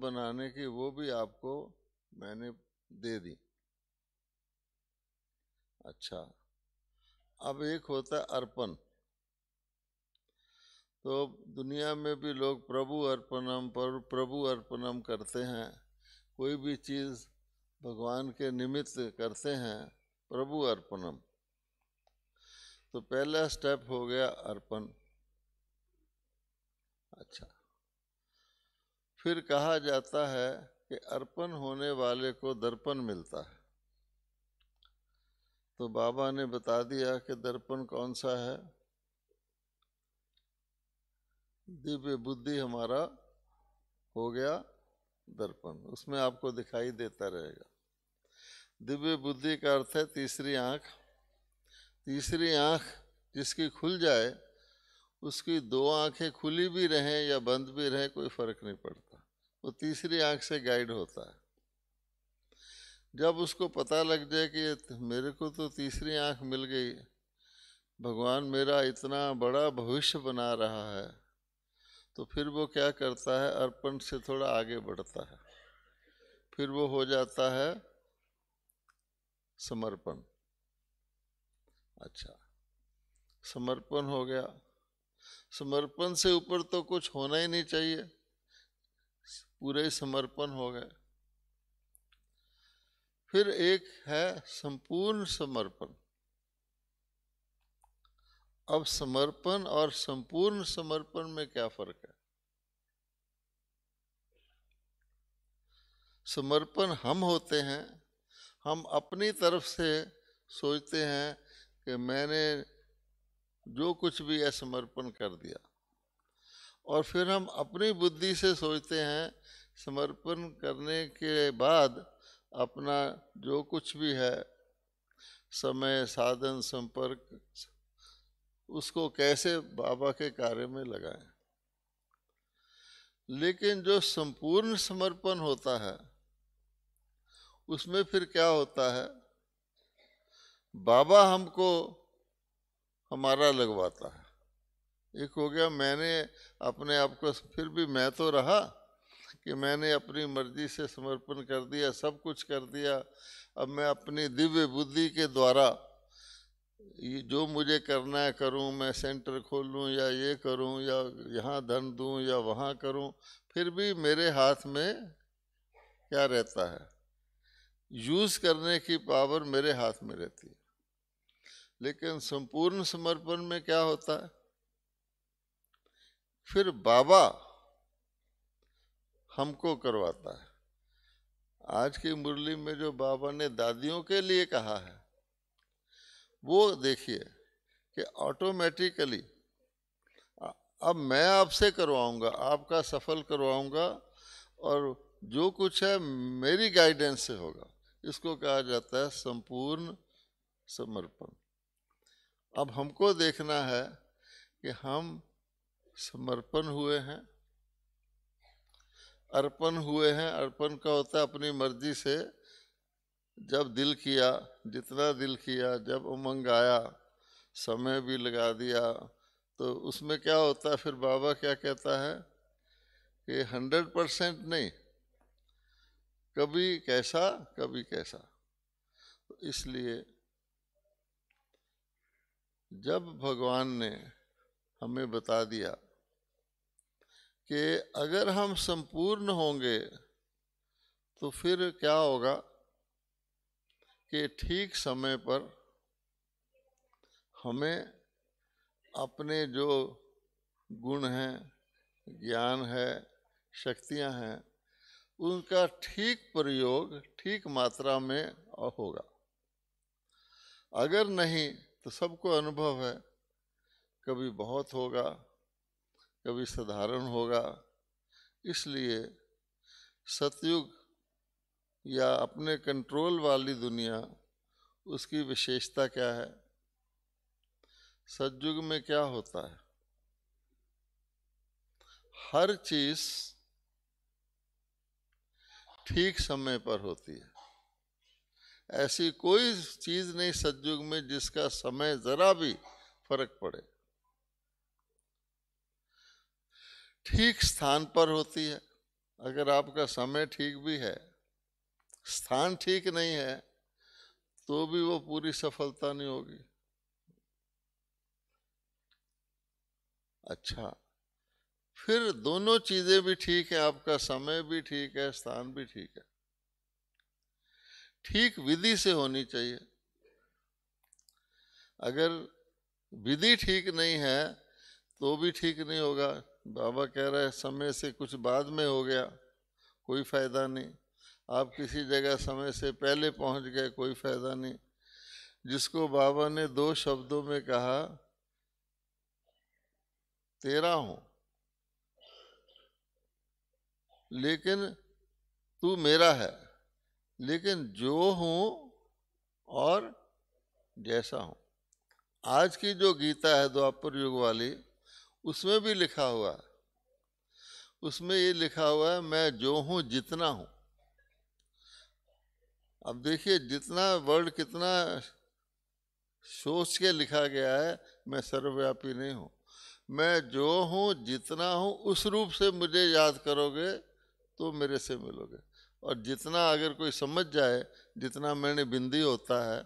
बनाने की वो भी आपको मैंने दे दी अच्छा अब एक होता है अर्पण तो दुनिया में भी लोग प्रभु अर्पणम पर प्रभु अर्पणम करते हैं कोई भी चीज़ भगवान के निमित्त करते हैं प्रभु अर्पणम तो पहला स्टेप हो गया अर्पण अच्छा फिर कहा जाता है कि अर्पण होने वाले को दर्पण मिलता है तो बाबा ने बता दिया कि दर्पण कौन सा है दिव्य बुद्धि हमारा हो गया दर्पण उसमें आपको दिखाई देता रहेगा दिव्य बुद्धि का अर्थ है तीसरी आँख तीसरी आँख जिसकी खुल जाए उसकी दो आँखें खुली भी रहें या बंद भी रहें कोई फर्क नहीं पड़ता वो तीसरी आंख से गाइड होता है जब उसको पता लग जाए कि मेरे को तो तीसरी आंख मिल गई भगवान मेरा इतना बड़ा भविष्य बना रहा है तो फिर वो क्या करता है अर्पण से थोड़ा आगे बढ़ता है फिर वो हो जाता है समर्पण अच्छा समर्पण हो गया समर्पण से ऊपर तो कुछ होना ही नहीं चाहिए पूरे समर्पण हो गए फिर एक है संपूर्ण समर्पण अब समर्पण और संपूर्ण समर्पण में क्या फर्क है समर्पण हम होते हैं हम अपनी तरफ से सोचते हैं कि मैंने जो कुछ भी है समर्पण कर दिया और फिर हम अपनी बुद्धि से सोचते हैं समर्पण करने के बाद अपना जो कुछ भी है समय साधन संपर्क उसको कैसे बाबा के कार्य में लगाएं लेकिन जो संपूर्ण समर्पण होता है उसमें फिर क्या होता है बाबा हमको हमारा लगवाता है एक हो गया मैंने अपने आप को फिर भी मैं तो रहा कि मैंने अपनी मर्जी से समर्पण कर दिया सब कुछ कर दिया अब मैं अपनी दिव्य बुद्धि के द्वारा ये जो मुझे करना है करूं मैं सेंटर खोलूं या ये करूं या यहाँ धन दूं या वहाँ करूं फिर भी मेरे हाथ में क्या रहता है यूज़ करने की पावर मेरे हाथ में रहती है लेकिन संपूर्ण समर्पण में क्या होता है फिर बाबा हमको करवाता है आज की मुरली में जो बाबा ने दादियों के लिए कहा है वो देखिए कि ऑटोमेटिकली अब मैं आपसे करवाऊंगा आपका सफल करवाऊंगा और जो कुछ है मेरी गाइडेंस से होगा इसको कहा जाता है संपूर्ण समर्पण अब हमको देखना है कि हम समर्पण हुए हैं अर्पण हुए हैं अर्पण का होता है अपनी मर्जी से जब दिल किया जितना दिल किया जब उमंग आया समय भी लगा दिया तो उसमें क्या होता है फिर बाबा क्या कहता है कि हंड्रेड परसेंट नहीं कभी कैसा कभी कैसा तो इसलिए जब भगवान ने हमें बता दिया कि अगर हम संपूर्ण होंगे तो फिर क्या होगा कि ठीक समय पर हमें अपने जो गुण हैं ज्ञान है शक्तियां हैं उनका ठीक प्रयोग ठीक मात्रा में होगा अगर नहीं तो सबको अनुभव है कभी बहुत होगा कभी साधारण होगा इसलिए सतयुग या अपने कंट्रोल वाली दुनिया उसकी विशेषता क्या है सतयुग में क्या होता है हर चीज ठीक समय पर होती है ऐसी कोई चीज नहीं सतयुग में जिसका समय जरा भी फर्क पड़े ठीक स्थान पर होती है अगर आपका समय ठीक भी है स्थान ठीक नहीं है तो भी वो पूरी सफलता नहीं होगी अच्छा फिर दोनों चीज़ें भी ठीक है आपका समय भी ठीक है स्थान भी ठीक है ठीक विधि से होनी चाहिए अगर विधि ठीक नहीं है तो भी ठीक नहीं होगा बाबा कह रहे हैं समय से कुछ बाद में हो गया कोई फ़ायदा नहीं आप किसी जगह समय से पहले पहुंच गए कोई फ़ायदा नहीं जिसको बाबा ने दो शब्दों में कहा तेरा हूं लेकिन तू मेरा है लेकिन जो हूं और जैसा हूं आज की जो गीता है द्वापर युग वाली उसमें भी लिखा हुआ है उसमें ये लिखा हुआ है मैं जो हूँ जितना हूँ अब देखिए जितना वर्ड कितना सोच के लिखा गया है मैं सर्वव्यापी नहीं हूँ मैं जो हूँ जितना हूँ उस रूप से मुझे याद करोगे तो मेरे से मिलोगे और जितना अगर कोई समझ जाए जितना मैंने बिंदी होता है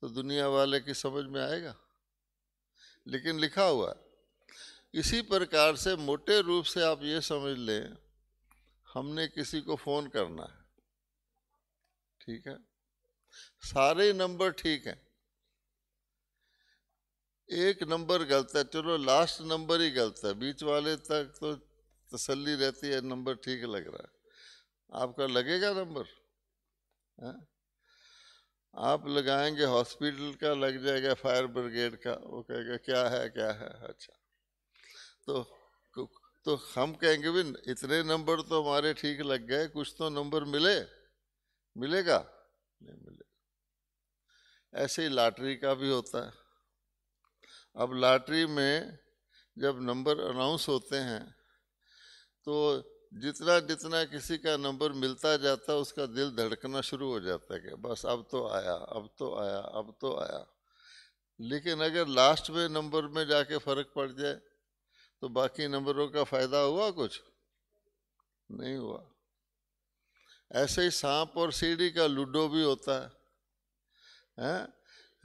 तो दुनिया वाले की समझ में आएगा लेकिन लिखा हुआ है इसी प्रकार से मोटे रूप से आप ये समझ लें हमने किसी को फ़ोन करना है ठीक है सारे नंबर ठीक हैं एक नंबर गलत है चलो लास्ट नंबर ही गलत है बीच वाले तक तो तसल्ली रहती है नंबर ठीक लग रहा है आपका लगेगा नंबर है? आप लगाएंगे हॉस्पिटल का लग जाएगा फायर ब्रिगेड का वो कहेगा क्या है क्या है अच्छा तो तो हम कहेंगे भी इतने नंबर तो हमारे ठीक लग गए कुछ तो नंबर मिले मिलेगा नहीं मिलेगा ऐसे ही लॉटरी का भी होता है अब लॉटरी में जब नंबर अनाउंस होते हैं तो जितना जितना किसी का नंबर मिलता जाता उसका दिल धड़कना शुरू हो जाता है कि बस अब तो आया अब तो आया अब तो आया लेकिन अगर लास्ट में नंबर में जाके फ़र्क पड़ जाए तो बाकी नंबरों का फायदा हुआ कुछ नहीं हुआ ऐसे ही सांप और सीढ़ी का लूडो भी होता है हैं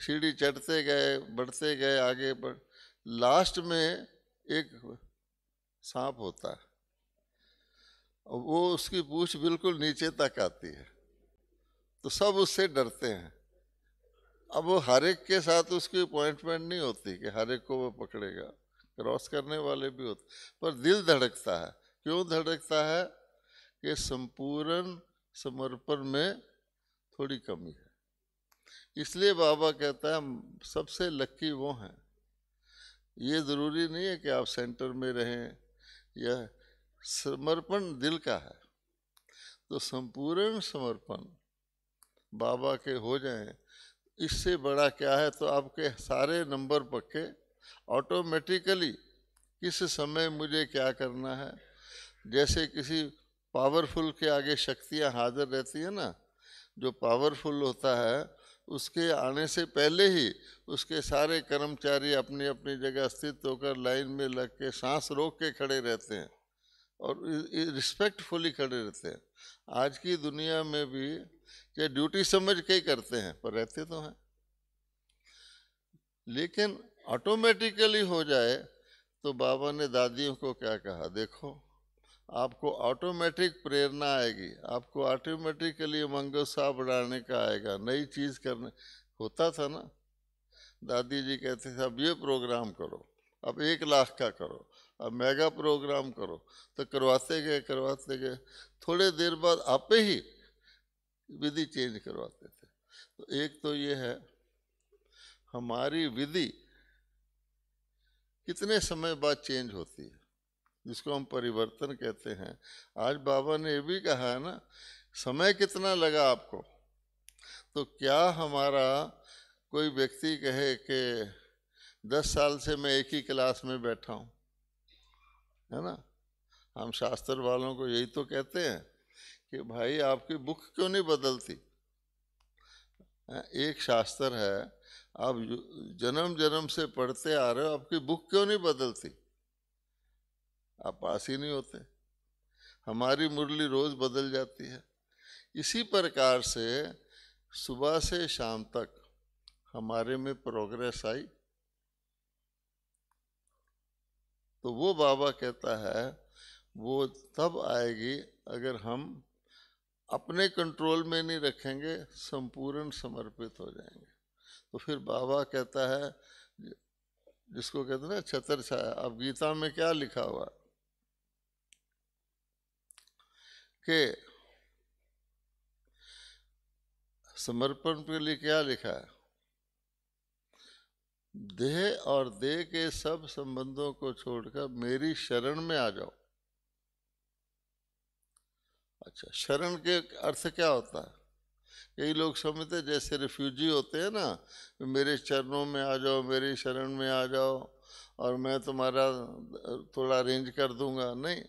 सीढ़ी चढ़ते गए बढ़ते गए आगे बढ़ लास्ट में एक सांप होता है वो उसकी पूछ बिल्कुल नीचे तक आती है तो सब उससे डरते हैं अब वो हर एक के साथ उसकी अपॉइंटमेंट नहीं होती कि हर एक को वो पकड़ेगा क्रॉस करने वाले भी होते पर दिल धड़कता है क्यों धड़कता है कि संपूर्ण समर्पण में थोड़ी कमी है इसलिए बाबा कहता है सबसे लक्की वो हैं ये ज़रूरी नहीं है कि आप सेंटर में रहें यह समर्पण दिल का है तो संपूर्ण समर्पण बाबा के हो जाएं इससे बड़ा क्या है तो आपके सारे नंबर पक्के ऑटोमेटिकली किस समय मुझे क्या करना है जैसे किसी पावरफुल के आगे शक्तियां हाजिर रहती है ना जो पावरफुल होता है उसके आने से पहले ही उसके सारे कर्मचारी अपनी अपनी जगह स्थित होकर लाइन में लग के सांस रोक के खड़े रहते हैं और रिस्पेक्टफुली खड़े रहते हैं आज की दुनिया में भी ये ड्यूटी समझ के ही करते हैं पर रहते तो हैं लेकिन ऑटोमेटिकली हो जाए तो बाबा ने दादियों को क्या कहा देखो आपको ऑटोमेटिक प्रेरणा आएगी आपको ऑटोमेटिकली मंगल साहब बढ़ाने का आएगा नई चीज़ करने होता था ना दादी जी कहते थे अब ये प्रोग्राम करो अब एक लाख का करो अब मेगा प्रोग्राम करो तो करवाते गए करवाते गए थोड़े देर बाद आपे ही विधि चेंज करवाते थे तो एक तो ये है हमारी विधि कितने समय बाद चेंज होती है जिसको हम परिवर्तन कहते हैं आज बाबा ने ये भी कहा है ना समय कितना लगा आपको तो क्या हमारा कोई व्यक्ति कहे कि दस साल से मैं एक ही क्लास में बैठा हूँ है ना हम शास्त्र वालों को यही तो कहते हैं कि भाई आपकी बुक क्यों नहीं बदलती एक शास्त्र है आप जन्म जन्म से पढ़ते आ रहे हो आपकी बुक क्यों नहीं बदलती आप पास ही नहीं होते हमारी मुरली रोज बदल जाती है इसी प्रकार से सुबह से शाम तक हमारे में प्रोग्रेस आई तो वो बाबा कहता है वो तब आएगी अगर हम अपने कंट्रोल में नहीं रखेंगे संपूर्ण समर्पित हो जाएंगे तो फिर बाबा कहता है जिसको कहते ना छतर छाया अब गीता में क्या लिखा हुआ के समर्पण के लिए क्या लिखा है देह और देह के सब संबंधों को छोड़कर मेरी शरण में आ जाओ अच्छा शरण के अर्थ क्या होता है कई लोग समझते जैसे रिफ्यूजी होते हैं ना मेरे चरणों में आ जाओ मेरी शरण में आ जाओ और मैं तुम्हारा थोड़ा अरेंज कर दूंगा नहीं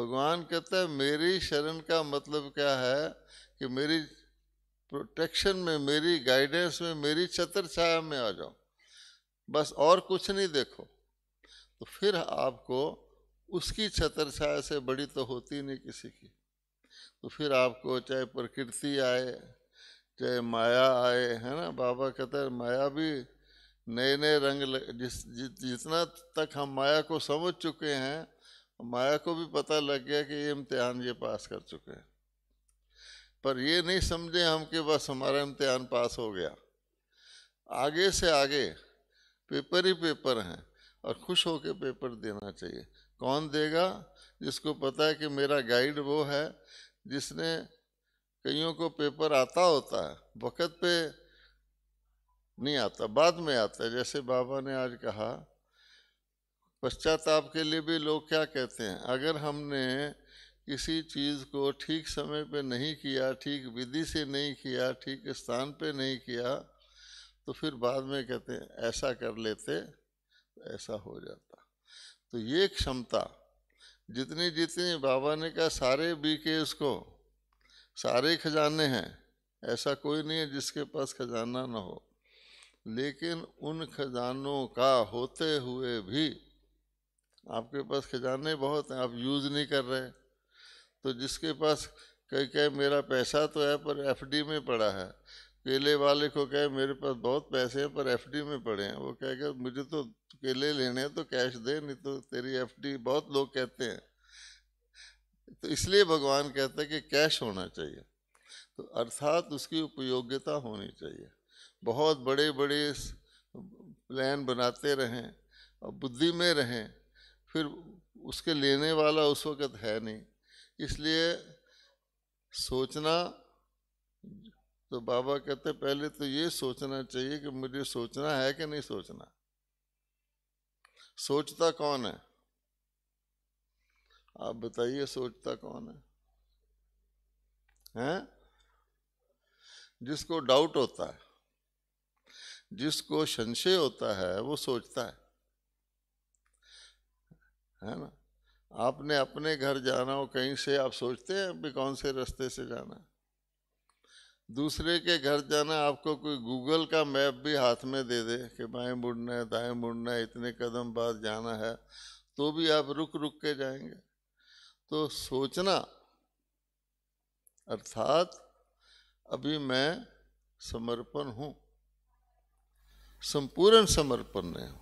भगवान कहता है मेरी शरण का मतलब क्या है कि मेरी प्रोटेक्शन में मेरी गाइडेंस में मेरी छत्र छाया में आ जाओ बस और कुछ नहीं देखो तो फिर आपको उसकी छतर छाया से बड़ी तो होती नहीं किसी की तो फिर आपको चाहे प्रकृति आए चाहे माया आए है ना बाबा कहते हैं माया भी नए नए रंग जिस जि, जितना तक हम माया को समझ चुके हैं माया को भी पता लग गया कि ये इम्तिहान ये पास कर चुके हैं पर ये नहीं समझे हम कि बस हमारा इम्तिहान पास हो गया आगे से आगे पेपर ही पेपर हैं और खुश होकर पेपर देना चाहिए कौन देगा जिसको पता है कि मेरा गाइड वो है जिसने कईयों को पेपर आता होता है वक़्त पे नहीं आता बाद में आता है जैसे बाबा ने आज कहा पश्चाताप के लिए भी लोग क्या कहते हैं अगर हमने किसी चीज़ को ठीक समय पे नहीं किया ठीक विधि से नहीं किया ठीक स्थान पे नहीं किया तो फिर बाद में कहते हैं ऐसा कर लेते ऐसा हो जाता तो ये क्षमता जितनी जितनी बाबा ने कहा सारे बीके उसको सारे खजाने हैं ऐसा कोई नहीं है जिसके पास खजाना ना हो लेकिन उन खजानों का होते हुए भी आपके पास खजाने बहुत हैं आप यूज़ नहीं कर रहे तो जिसके पास कह कह मेरा पैसा तो है पर एफडी में पड़ा है केले वाले को कहे मेरे पास बहुत पैसे हैं पर एफडी में पड़े हैं वो कहेगा मुझे तो केले लेने हैं तो कैश दे नहीं तो तेरी एफडी बहुत लोग कहते हैं तो इसलिए भगवान कहता है कि कैश होना चाहिए तो अर्थात उसकी उपयोगिता होनी चाहिए बहुत बड़े बड़े प्लान बनाते रहें और बुद्धि में रहें फिर उसके लेने वाला उस वक़्त है नहीं इसलिए सोचना तो बाबा कहते पहले तो ये सोचना चाहिए कि मुझे सोचना है कि नहीं सोचना सोचता कौन है आप बताइए सोचता कौन है हैं जिसको डाउट होता है जिसको संशय होता है वो सोचता है है ना आपने अपने घर जाना हो कहीं से आप सोचते हैं भी कौन से रास्ते से जाना है दूसरे के घर जाना आपको कोई गूगल का मैप भी हाथ में दे दे कि बाएं मुड़ना है दाएं मुड़ना है इतने कदम बाद जाना है तो भी आप रुक रुक के जाएंगे तो सोचना अर्थात अभी मैं समर्पण हूँ संपूर्ण समर्पण नहीं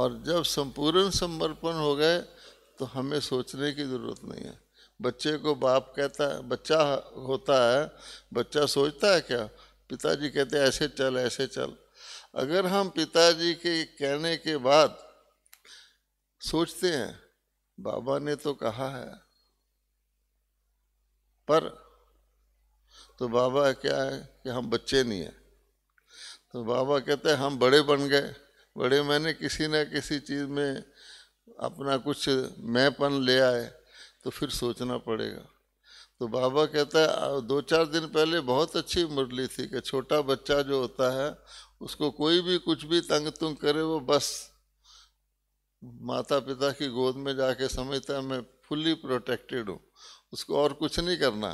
और जब संपूर्ण समर्पण हो गए तो हमें सोचने की ज़रूरत नहीं है बच्चे को बाप कहता है बच्चा होता है बच्चा सोचता है क्या पिताजी कहते हैं ऐसे चल ऐसे चल अगर हम पिताजी के कहने के बाद सोचते हैं बाबा ने तो कहा है पर तो बाबा क्या है कि हम बच्चे नहीं हैं तो बाबा कहते हैं हम बड़े बन गए बड़े मैंने किसी न किसी चीज़ में अपना कुछ मैंपन ले आए तो फिर सोचना पड़ेगा तो बाबा कहता है दो चार दिन पहले बहुत अच्छी मुरली थी कि छोटा बच्चा जो होता है उसको कोई भी कुछ भी तंग तुंग करे वो बस माता पिता की गोद में जाके समझता है मैं फुल्ली प्रोटेक्टेड हूँ उसको और कुछ नहीं करना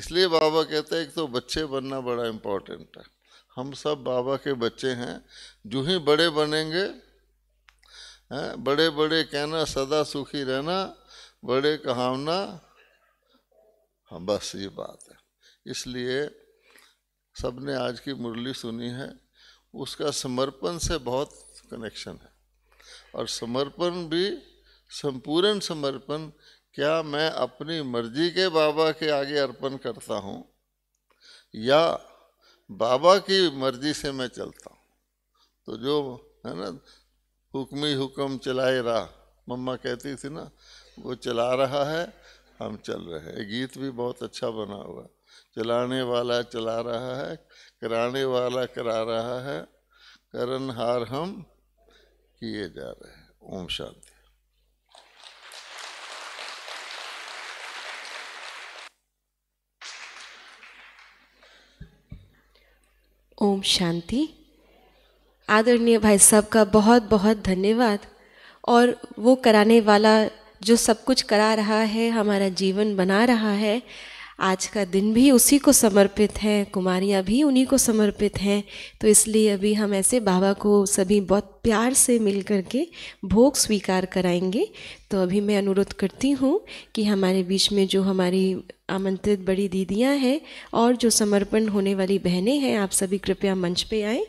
इसलिए बाबा कहते हैं एक तो बच्चे बनना बड़ा इम्पोर्टेंट है हम सब बाबा के बच्चे हैं जो ही बड़े बनेंगे हैं बड़े बड़े कहना सदा सुखी रहना बड़े कहावना हाँ बस ये बात है इसलिए सबने आज की मुरली सुनी है उसका समर्पण से बहुत कनेक्शन है और समर्पण भी संपूर्ण समर्पण क्या मैं अपनी मर्जी के बाबा के आगे अर्पण करता हूँ या बाबा की मर्जी से मैं चलता हूँ तो जो है ना हुक्मी हुक्म चलाए रहा मम्मा कहती थी ना वो चला रहा है हम चल रहे हैं गीत भी बहुत अच्छा बना हुआ चलाने वाला चला रहा है कराने वाला करा रहा है करण हार हम किए जा रहे हैं ओम शांति ओम शांति आदरणीय भाई साहब का बहुत बहुत धन्यवाद और वो कराने वाला जो सब कुछ करा रहा है हमारा जीवन बना रहा है आज का दिन भी उसी को समर्पित है कुमारियाँ भी उन्हीं को समर्पित हैं तो इसलिए अभी हम ऐसे बाबा को सभी बहुत प्यार से मिल करके भोग स्वीकार कराएंगे तो अभी मैं अनुरोध करती हूँ कि हमारे बीच में जो हमारी आमंत्रित बड़ी दीदियाँ हैं और जो समर्पण होने वाली बहनें हैं आप सभी कृपया मंच पे आएँ